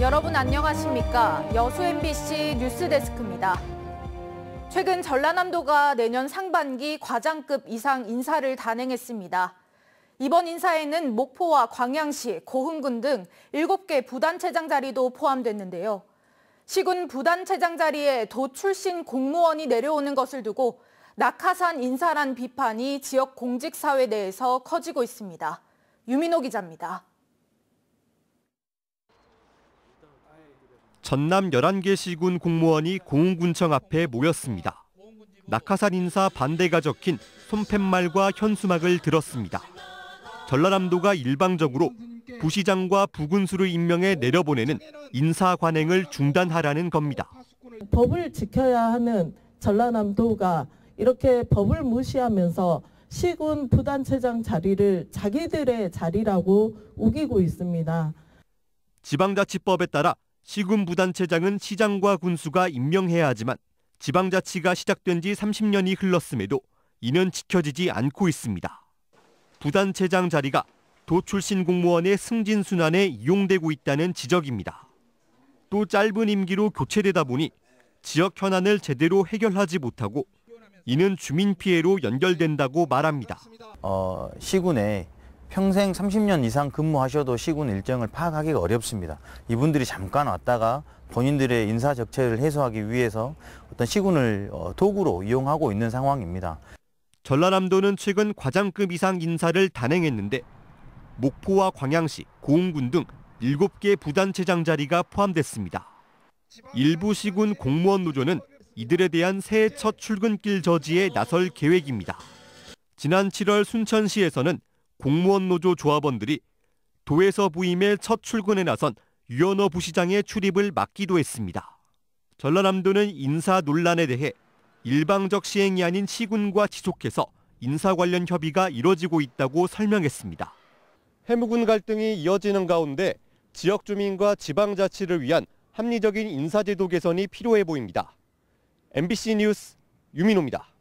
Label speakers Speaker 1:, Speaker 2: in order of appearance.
Speaker 1: 여러분 안녕하십니까? 여수 MBC 뉴스데스크입니다. 최근 전라남도가 내년 상반기 과장급 이상 인사를 단행했습니다. 이번 인사에는 목포와 광양시, 고흥군 등 7개 부단체장 자리도 포함됐는데요. 시군 부단체장 자리에 도 출신 공무원이 내려오는 것을 두고 낙하산 인사란 비판이 지역 공직사회 내에서 커지고 있습니다. 유민호 기자입니다.
Speaker 2: 전남 11개 시군 공무원이 공군청 앞에 모였습니다. 낙하산 인사 반대가 적힌 손팻말과 현수막을 들었습니다. 전라남도가 일방적으로 부시장과 부군수를 임명해 내려보내는 인사 관행을 중단하라는 겁니다.
Speaker 3: 법을 지켜야 하는 전라남도가 이렇게 법을 무시하면서 시군 부단체장 자리를 자기들의 자리라고 우기고 있습니다.
Speaker 2: 지방자치법에 따라 시군 부단체장은 시장과 군수가 임명해야 하지만 지방자치가 시작된 지 30년이 흘렀음에도 이는 지켜지지 않고 있습니다. 부단체장 자리가 도 출신 공무원의 승진 순환에 이용되고 있다는 지적입니다. 또 짧은 임기로 교체되다 보니 지역 현안을 제대로 해결하지 못하고 이는 주민 피해로 연결된다고 말합니다. 어, 시군에 평생 30년 이상 근무하셔도 시군 일정을 파악하기가 어렵습니다. 이분들이 잠깐 왔다가 본인들의 인사 적체를 해소하기 위해서 어떤 시군을 어, 도구로 이용하고 있는 상황입니다. 전라남도는 최근 과장급 이상 인사를 단행했는데 목포와 광양시, 고흥군 등 7개 부단체장 자리가 포함됐습니다. 일부 시군 공무원 노조는 이들에 대한 새해 첫 출근길 저지에 나설 계획입니다. 지난 7월 순천시에서는 공무원 노조 조합원들이 도에서 부임해 첫 출근에 나선 유연호 부시장의 출입을 막기도 했습니다. 전라남도는 인사 논란에 대해 일방적 시행이 아닌 시군과 지속해서 인사 관련 협의가 이뤄지고 있다고 설명했습니다. 해무군 갈등이 이어지는 가운데 지역 주민과 지방자치를 위한 합리적인 인사제도 개선이 필요해 보입니다. MBC 뉴스 유민호입니다.